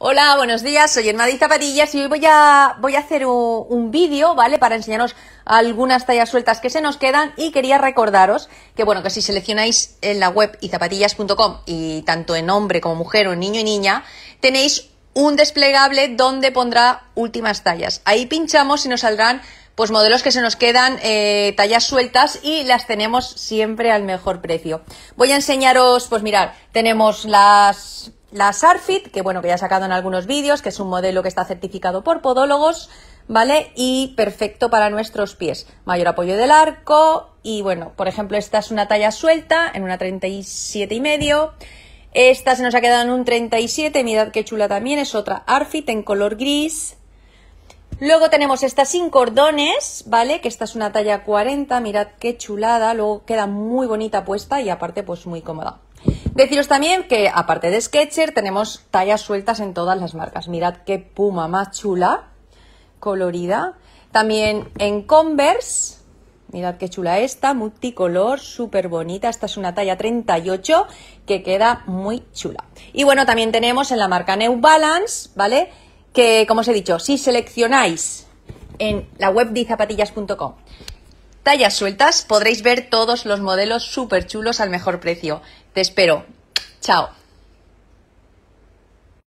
Hola, buenos días, soy y Zapatillas y hoy voy a, voy a hacer un, vídeo, ¿vale? Para enseñaros algunas tallas sueltas que se nos quedan y quería recordaros que, bueno, que si seleccionáis en la web izapatillas.com y tanto en hombre como mujer o en niño y niña, tenéis un desplegable donde pondrá últimas tallas. Ahí pinchamos y nos saldrán pues modelos que se nos quedan eh, tallas sueltas y las tenemos siempre al mejor precio. Voy a enseñaros, pues mirar, tenemos las la ARFIT, que bueno, que ya he sacado en algunos vídeos, que es un modelo que está certificado por podólogos, ¿vale? Y perfecto para nuestros pies. Mayor apoyo del arco y bueno, por ejemplo, esta es una talla suelta en una 37 y medio. Esta se nos ha quedado en un 37, mirad qué chula también, es otra Arfit en color gris. Luego tenemos esta sin cordones, ¿vale? Que esta es una talla 40, mirad qué chulada, luego queda muy bonita puesta y aparte pues muy cómoda. Deciros también que, aparte de Sketcher, tenemos tallas sueltas en todas las marcas. Mirad qué puma más chula, colorida. También en Converse, mirad qué chula esta, multicolor, súper bonita. Esta es una talla 38 que queda muy chula. Y bueno, también tenemos en la marca New Balance, ¿vale? Que, como os he dicho, si seleccionáis en la web de zapatillas.com, tallas sueltas podréis ver todos los modelos súper chulos al mejor precio. Te espero. Chao.